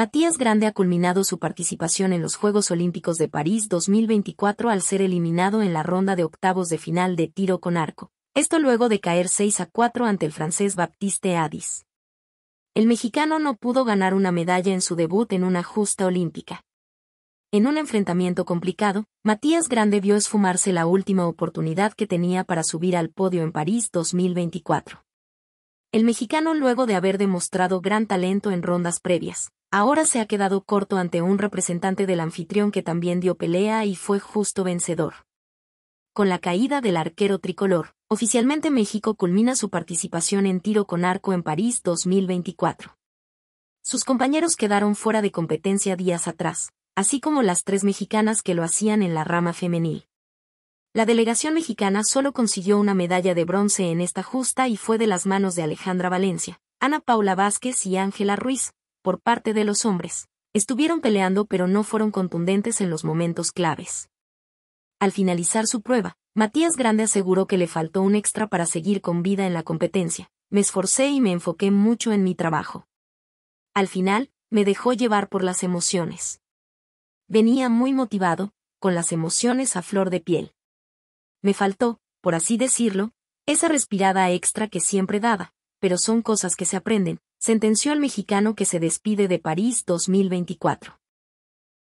Matías Grande ha culminado su participación en los Juegos Olímpicos de París 2024 al ser eliminado en la ronda de octavos de final de tiro con arco. Esto luego de caer 6 a 4 ante el francés Baptiste Adis. El mexicano no pudo ganar una medalla en su debut en una justa olímpica. En un enfrentamiento complicado, Matías Grande vio esfumarse la última oportunidad que tenía para subir al podio en París 2024. El mexicano luego de haber demostrado gran talento en rondas previas, ahora se ha quedado corto ante un representante del anfitrión que también dio pelea y fue justo vencedor. Con la caída del arquero tricolor, oficialmente México culmina su participación en tiro con arco en París 2024. Sus compañeros quedaron fuera de competencia días atrás, así como las tres mexicanas que lo hacían en la rama femenil. La delegación mexicana solo consiguió una medalla de bronce en esta justa y fue de las manos de Alejandra Valencia, Ana Paula Vázquez y Ángela Ruiz, por parte de los hombres. Estuvieron peleando pero no fueron contundentes en los momentos claves. Al finalizar su prueba, Matías Grande aseguró que le faltó un extra para seguir con vida en la competencia. Me esforcé y me enfoqué mucho en mi trabajo. Al final, me dejó llevar por las emociones. Venía muy motivado, con las emociones a flor de piel. Me faltó, por así decirlo, esa respirada extra que siempre daba, pero son cosas que se aprenden, sentenció al mexicano que se despide de París 2024.